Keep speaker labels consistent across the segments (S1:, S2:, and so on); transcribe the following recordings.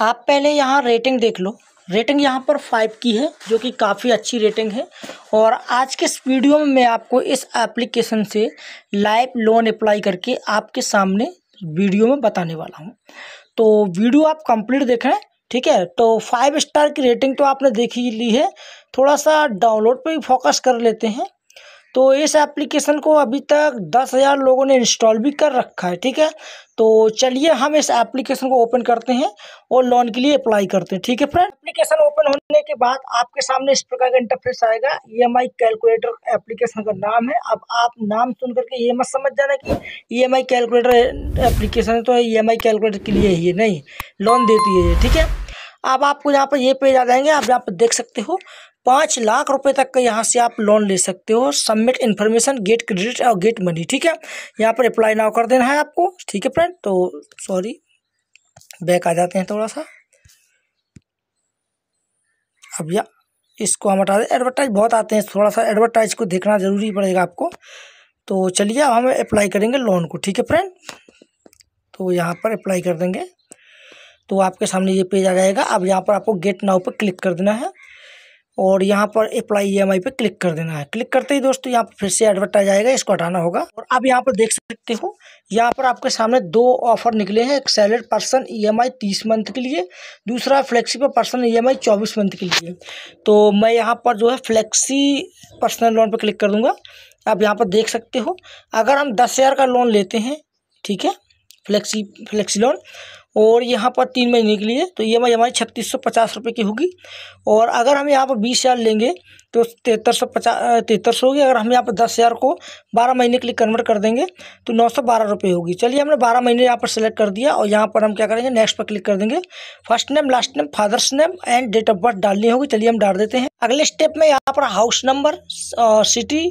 S1: आप पहले यहाँ रेटिंग देख लो रेटिंग यहाँ पर फाइव की है जो कि काफ़ी अच्छी रेटिंग है और आज के इस वीडियो में मैं आपको इस एप्लीकेशन से लाइव लोन अप्लाई करके आपके सामने वीडियो में बताने वाला हूँ तो वीडियो आप कंप्लीट देख रहे हैं ठीक है तो फाइव स्टार की रेटिंग तो आपने देखी ही ली है थोड़ा सा डाउनलोड पे भी फोकस कर लेते हैं तो इस एप्लीकेशन को अभी तक दस हज़ार लोगों ने इंस्टॉल भी कर रखा है ठीक है तो चलिए हम इस एप्लीकेशन को ओपन करते हैं और लोन के लिए अप्लाई करते हैं ठीक है फ्रेंड एप्लीकेशन ओपन होने के बाद आपके सामने इस प्रकार का इंटरफेस आएगा ई e कैलकुलेटर एप्लीकेशन का नाम है अब आप नाम सुन करके ये मत समझ जाना कि ई e कैलकुलेटर एप्लीकेशन तो ई कैलकुलेटर e के लिए ही नहीं लोन देती है ठीक है अब आपको यहाँ पर ये पेज आ जाएंगे आप यहाँ पर देख सकते हो पाँच लाख रुपए तक का यहाँ से आप लोन ले सकते हो सबमिट इन्फॉर्मेशन गेट क्रेडिट और गेट मनी ठीक है यहाँ पर अप्लाई नाव कर देना है आपको ठीक है फ्रेंड तो सॉरी बैक आ जाते हैं थोड़ा सा अब या इसको हम हटा दें एडवर्टाइज बहुत आते हैं थोड़ा सा एडवर्टाइज को देखना ज़रूरी पड़ेगा आपको तो चलिए अब हम अप्लाई करेंगे लोन को ठीक है फ्रेंड तो यहाँ पर अप्लाई कर देंगे तो आपके सामने ये पेज आ जाएगा अब यहाँ पर आपको गेट नाव पर क्लिक कर देना है और यहाँ पर अप्लाई ई e पे क्लिक कर देना है क्लिक करते ही दोस्तों यहाँ पर फिर से एडवर्टाइज आएगा इसको हटाना होगा और आप यहाँ पर देख सकते हो यहाँ पर आपके सामने दो ऑफर निकले हैं एक salary person E M I तीस मंथ के लिए दूसरा flexible person E M I चौबीस मंथ के लिए तो मैं यहाँ पर जो है फ्लेक्सी पर्सनल लोन पर क्लिक कर दूँगा आप यहाँ पर देख सकते हो अगर हम दस हज़ार का लोन लेते हैं ठीक है फ्लेक्सी फ्लेक्सी लोन और यहाँ पर तीन महीने के लिए तो ई एम आई हमारी छत्तीस सौ पचास रुपये की होगी और अगर हम यहाँ पर बीस हज़ार लेंगे तो तिहत्तर सौ पचास तिहत्तर सौ होगी अगर हम यहाँ पर दस हज़ार को बारह महीने के लिए कन्वर्ट कर देंगे तो नौ सौ बारह रुपये होगी चलिए हमने बारह महीने यहाँ पर सेलेक्ट कर दिया और यहाँ पर हम क्या करेंगे नेक्स्ट पर क्लिक कर देंगे first name last name father's name and date of birth डालनी होगी चलिए हम डाल देते हैं अगले स्टेप में यहाँ पर हाउस नंबर सिटी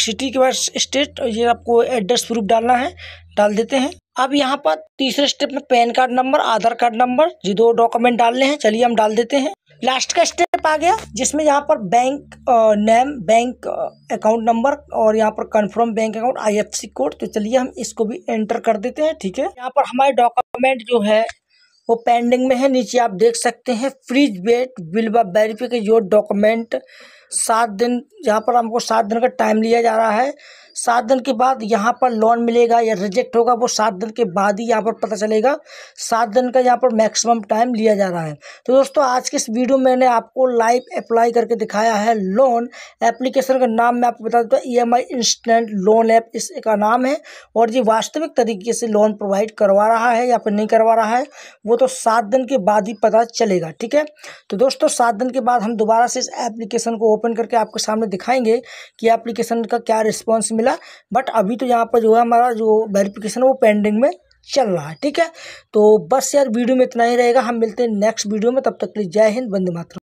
S1: सिटी के बाद स्टेट ये आपको एड्रेस प्रूफ डालना है डाल देते हैं अब यहाँ पर तीसरे स्टेप में PAN card number Aadhaar card number जी दो डॉक्यूमेंट डालने हैं चलिए हम डाल देते हैं लास्ट का स्टेप आ गया जिसमें यहाँ पर bank name bank account number और यहाँ पर confirm bank account I code तो चलिए हम इसको भी एंटर कर देते हैं ठीक है यहाँ पर हमारे डॉक्यूमेंट जो है वो पेंडिंग में है नीचे आप देख सकते हैं फ्रीज बेट बिल व योर डॉक्यूमेंट सात दिन यहाँ पर हमको सात दिन का टाइम लिया जा रहा है सात दिन के बाद यहाँ पर लोन मिलेगा या रिजेक्ट होगा वो सात दिन के बाद ही यहाँ पर पता चलेगा सात दिन का यहाँ पर मैक्सिमम टाइम लिया जा रहा है तो दोस्तों आज के इस वीडियो में मैंने आपको लाइव अप्लाई करके दिखाया है लोन एप्लीकेशन का नाम मैं आपको बता देता हूँ E M I instant loan app इसका नाम है और ये वास्तविक तरीके से लोन प्रोवाइड करवा रहा है या फिर नहीं करवा रहा है वो तो सात दिन के बाद ही पता चलेगा ठीक है तो दोस्तों सात दिन के बाद हम दोबारा से इस एप्लीकेशन को ओपन करके आपके सामने दिखाएंगे कि एप्लीकेशन का क्या रिस्पॉन्स मिला बट अभी तो यहाँ पर जो है हमारा जो वेरिफिकेशन है वो पेंडिंग में चल रहा है ठीक है तो बस यार वीडियो में इतना ही रहेगा हम मिलते हैं नेक्स्ट वीडियो में तब तक के लिए जय हिंद वंदे मात्र